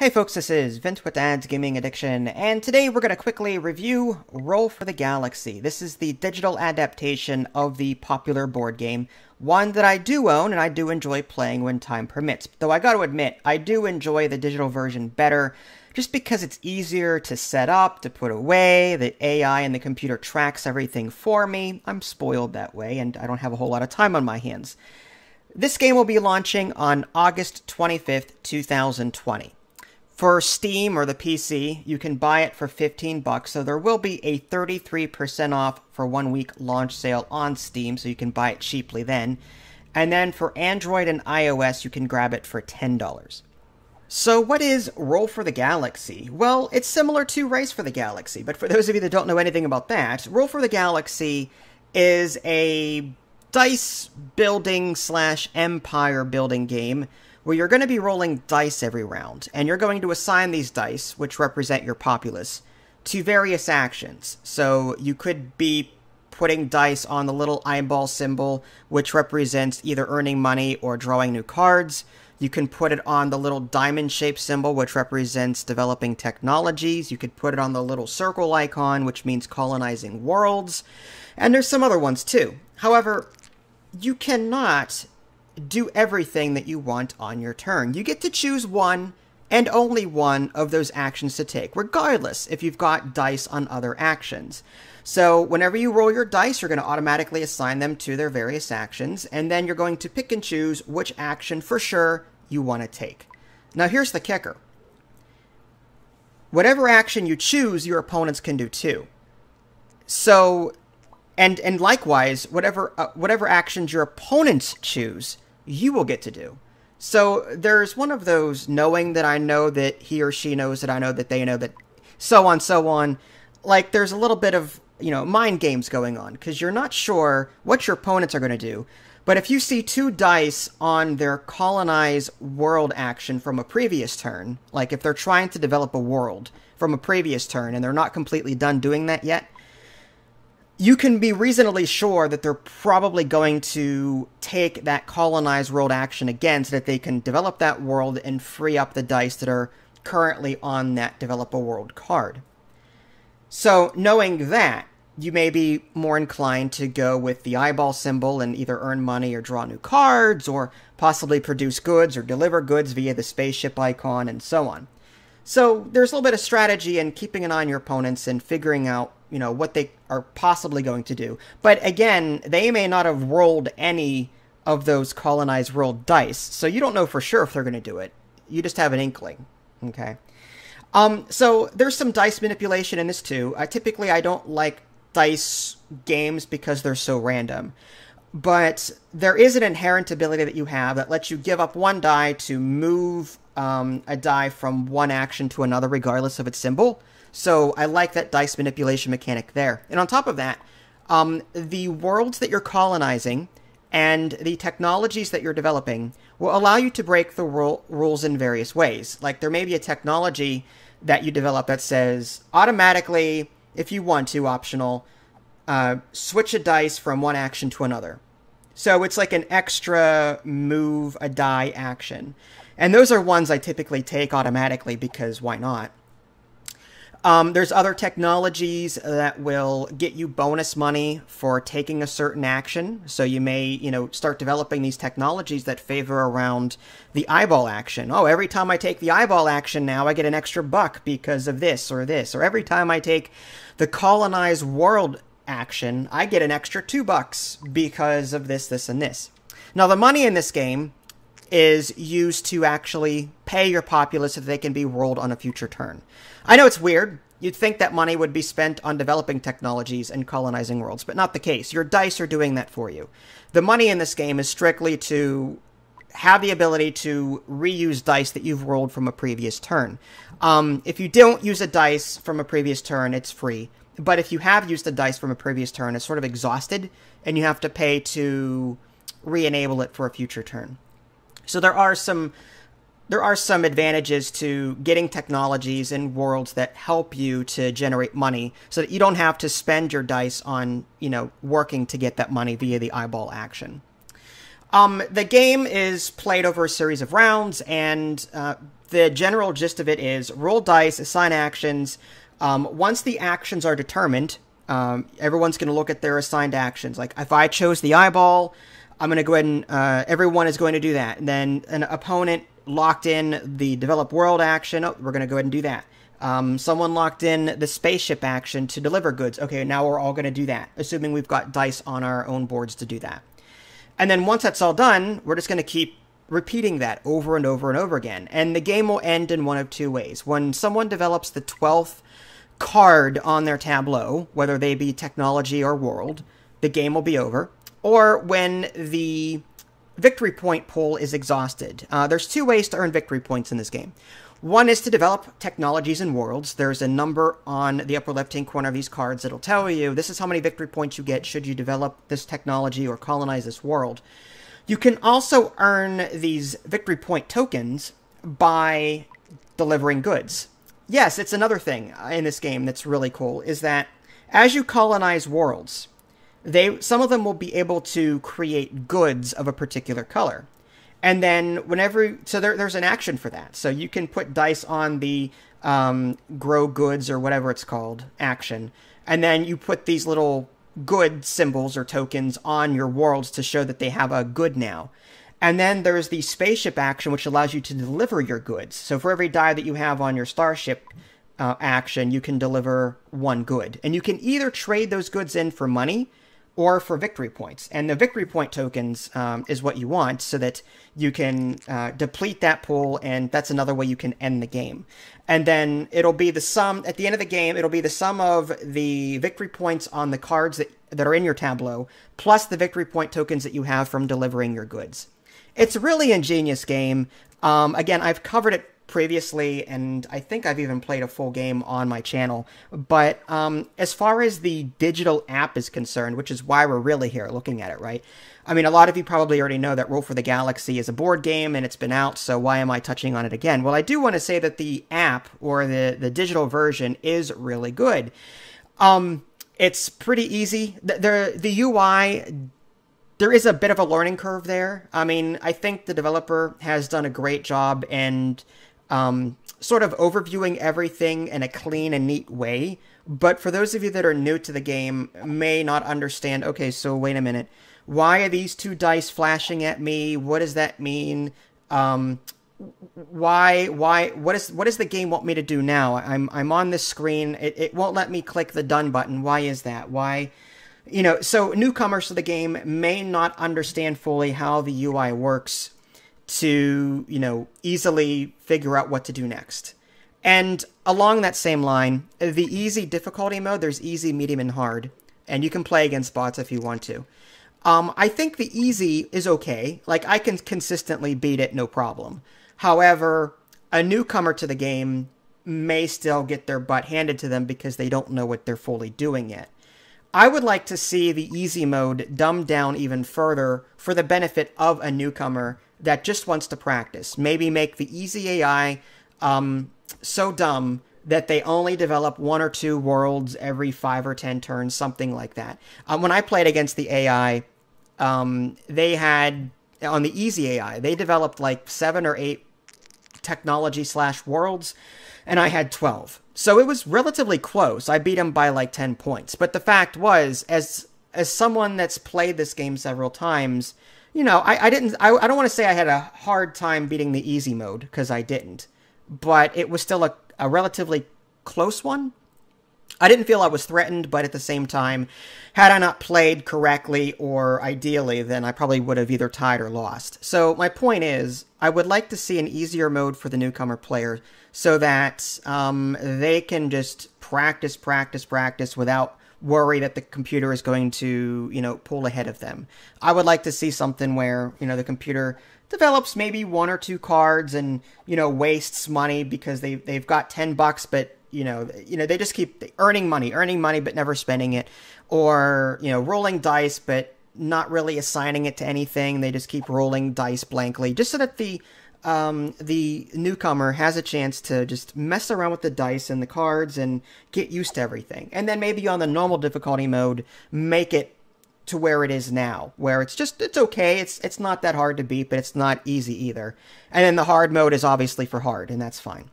Hey folks, this is Vint with Dad's Gaming Addiction, and today we're going to quickly review Roll for the Galaxy. This is the digital adaptation of the popular board game, one that I do own and I do enjoy playing when time permits. Though I got to admit, I do enjoy the digital version better just because it's easier to set up, to put away, the AI and the computer tracks everything for me. I'm spoiled that way, and I don't have a whole lot of time on my hands. This game will be launching on August 25th, 2020. For Steam or the PC, you can buy it for 15 bucks, so there will be a 33% off for one week launch sale on Steam, so you can buy it cheaply then. And then for Android and iOS, you can grab it for $10. So, what is Roll for the Galaxy? Well, it's similar to Race for the Galaxy, but for those of you that don't know anything about that, Roll for the Galaxy is a dice building slash empire building game where you're going to be rolling dice every round, and you're going to assign these dice, which represent your populace, to various actions. So you could be putting dice on the little eyeball symbol, which represents either earning money or drawing new cards. You can put it on the little diamond shaped symbol, which represents developing technologies. You could put it on the little circle icon, which means colonizing worlds. And there's some other ones too. However, you cannot do everything that you want on your turn. You get to choose one and only one of those actions to take, regardless if you've got dice on other actions. So, whenever you roll your dice, you're going to automatically assign them to their various actions, and then you're going to pick and choose which action for sure you want to take. Now, here's the kicker whatever action you choose, your opponents can do too. So, and and likewise, whatever uh, whatever actions your opponents choose, you will get to do. So there's one of those knowing that I know that he or she knows that I know that they know that so on so on. Like there's a little bit of, you know, mind games going on cuz you're not sure what your opponents are going to do. But if you see two dice on their colonize world action from a previous turn, like if they're trying to develop a world from a previous turn and they're not completely done doing that yet, you can be reasonably sure that they're probably going to take that colonized world action again so that they can develop that world and free up the dice that are currently on that develop a world card. So, knowing that, you may be more inclined to go with the eyeball symbol and either earn money or draw new cards or possibly produce goods or deliver goods via the spaceship icon and so on. So, there's a little bit of strategy in keeping an eye on your opponents and figuring out you know what they are possibly going to do. But again, they may not have rolled any of those colonized world dice, so you don't know for sure if they're going to do it. You just have an inkling. Okay. Um, so there's some dice manipulation in this too. typically, I don't like dice games because they're so random. But there is an inherent ability that you have that lets you give up one die to move um, a die from one action to another, regardless of its symbol. So I like that dice manipulation mechanic there. And on top of that, um, the worlds that you're colonizing and the technologies that you're developing will allow you to break the ru- rules in various ways. Like there may be a technology that you develop that says automatically, if you want to, optional, uh, switch a dice from one action to another. So it's like an extra move a die action. And those are ones I typically take automatically because why not? Um, there's other technologies that will get you bonus money for taking a certain action. So you may, you know, start developing these technologies that favor around the eyeball action. Oh, every time I take the eyeball action now, I get an extra buck because of this or this. Or every time I take the colonize world action, I get an extra two bucks because of this, this, and this. Now, the money in this game is used to actually pay your populace so that they can be rolled on a future turn. I know it's weird. You'd think that money would be spent on developing technologies and colonizing worlds, but not the case. Your dice are doing that for you. The money in this game is strictly to have the ability to reuse dice that you've rolled from a previous turn. Um, if you don't use a dice from a previous turn, it's free. But if you have used a dice from a previous turn, it's sort of exhausted, and you have to pay to re enable it for a future turn. So there are some there are some advantages to getting technologies and worlds that help you to generate money so that you don't have to spend your dice on, you know, working to get that money via the eyeball action. Um, the game is played over a series of rounds, and uh, the general gist of it is roll dice, assign actions. Um, once the actions are determined, um, everyone's going to look at their assigned actions. Like if I chose the eyeball, I'm going to go ahead and uh, everyone is going to do that. And then an opponent locked in the develop world action. Oh, we're going to go ahead and do that. Um, someone locked in the spaceship action to deliver goods. Okay, now we're all going to do that, assuming we've got dice on our own boards to do that. And then once that's all done, we're just going to keep repeating that over and over and over again. And the game will end in one of two ways. When someone develops the 12th card on their tableau, whether they be technology or world, the game will be over or when the victory point pool is exhausted. Uh, there's two ways to earn victory points in this game. One is to develop technologies and worlds. There's a number on the upper left-hand corner of these cards that'll tell you this is how many victory points you get should you develop this technology or colonize this world. You can also earn these victory point tokens by delivering goods. Yes, it's another thing in this game that's really cool is that as you colonize worlds, they some of them will be able to create goods of a particular color. And then whenever so there, there's an action for that. So you can put dice on the um, grow goods or whatever it's called action, and then you put these little good symbols or tokens on your worlds to show that they have a good now. And then there's the spaceship action, which allows you to deliver your goods. So for every die that you have on your starship uh, action, you can deliver one good. And you can either trade those goods in for money, or for victory points. And the victory point tokens um, is what you want so that you can uh, deplete that pool, and that's another way you can end the game. And then it'll be the sum, at the end of the game, it'll be the sum of the victory points on the cards that, that are in your tableau, plus the victory point tokens that you have from delivering your goods. It's a really ingenious game. Um, again, I've covered it previously, and I think I've even played a full game on my channel. But um, as far as the digital app is concerned, which is why we're really here looking at it, right? I mean, a lot of you probably already know that Rule for the Galaxy is a board game and it's been out, so why am I touching on it again? Well, I do want to say that the app or the, the digital version is really good. Um, it's pretty easy. The, the, the UI there is a bit of a learning curve there. I mean, I think the developer has done a great job and um, sort of overviewing everything in a clean and neat way. But for those of you that are new to the game, may not understand okay, so wait a minute. Why are these two dice flashing at me? What does that mean? Um, why why what is what does the game want me to do now i'm i'm on this screen it, it won't let me click the done button why is that why you know so newcomers to the game may not understand fully how the ui works to, you know, easily figure out what to do next. And along that same line, the easy difficulty mode, there's easy, medium, and hard. And you can play against bots if you want to. Um, I think the easy is okay. Like, I can consistently beat it, no problem. However, a newcomer to the game may still get their butt handed to them because they don't know what they're fully doing yet. I would like to see the easy mode dumbed down even further for the benefit of a newcomer that just wants to practice. Maybe make the easy AI um, so dumb that they only develop one or two worlds every five or ten turns, something like that. Um, when I played against the AI, um, they had on the easy AI, they developed like seven or eight technology slash worlds, and I had 12. So it was relatively close. I beat him by like 10 points. But the fact was, as as someone that's played this game several times, you know, I, I didn't, I, I don't want to say I had a hard time beating the easy mode because I didn't, but it was still a, a relatively close one. I didn't feel I was threatened, but at the same time, had I not played correctly or ideally, then I probably would have either tied or lost. So my point is, I would like to see an easier mode for the newcomer player so that um, they can just practice, practice, practice without worry that the computer is going to, you know, pull ahead of them. I would like to see something where, you know, the computer develops maybe one or two cards and, you know, wastes money because they they've got 10 bucks but you know, you know, they just keep earning money, earning money but never spending it or, you know, rolling dice but not really assigning it to anything. They just keep rolling dice blankly just so that the um, the newcomer has a chance to just mess around with the dice and the cards and get used to everything. And then maybe on the normal difficulty mode, make it to where it is now, where it's just it's okay. It's it's not that hard to beat, but it's not easy either. And then the hard mode is obviously for hard, and that's fine.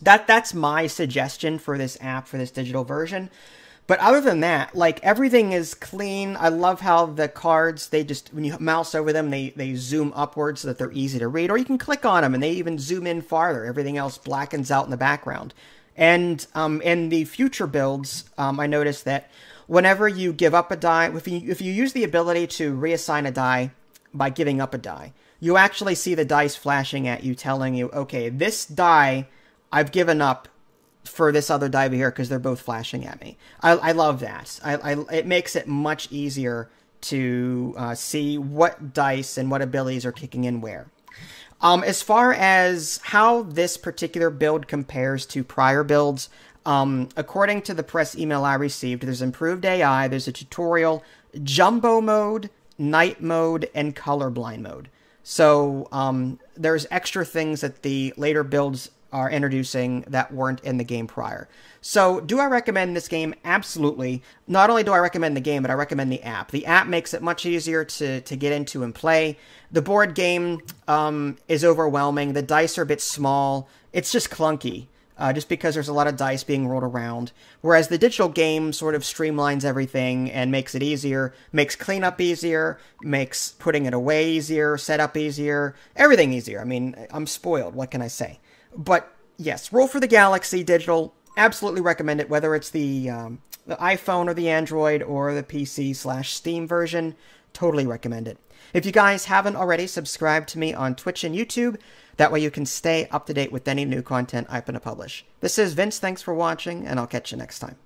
That that's my suggestion for this app for this digital version. But other than that, like everything is clean. I love how the cards they just when you mouse over them, they they zoom upwards so that they're easy to read, or you can click on them and they even zoom in farther. Everything else blackens out in the background. And um, in the future builds, um, I noticed that whenever you give up a die, if you if you use the ability to reassign a die by giving up a die, you actually see the dice flashing at you, telling you, okay, this die I've given up for this other diver here because they're both flashing at me. I, I love that. I, I, it makes it much easier to uh, see what dice and what abilities are kicking in where. Um, as far as how this particular build compares to prior builds, um, according to the press email I received, there's improved AI, there's a tutorial, jumbo mode, night mode, and colorblind mode. So um, there's extra things that the later builds are introducing that weren't in the game prior. So, do I recommend this game? Absolutely. Not only do I recommend the game, but I recommend the app. The app makes it much easier to, to get into and play. The board game um, is overwhelming. The dice are a bit small. It's just clunky, uh, just because there's a lot of dice being rolled around. Whereas the digital game sort of streamlines everything and makes it easier, makes cleanup easier, makes putting it away easier, setup easier, everything easier. I mean, I'm spoiled. What can I say? But yes, Roll for the Galaxy Digital, absolutely recommend it, whether it's the, um, the iPhone or the Android or the PC slash Steam version. Totally recommend it. If you guys haven't already, subscribe to me on Twitch and YouTube. That way you can stay up to date with any new content I am going to publish. This is Vince, thanks for watching, and I'll catch you next time.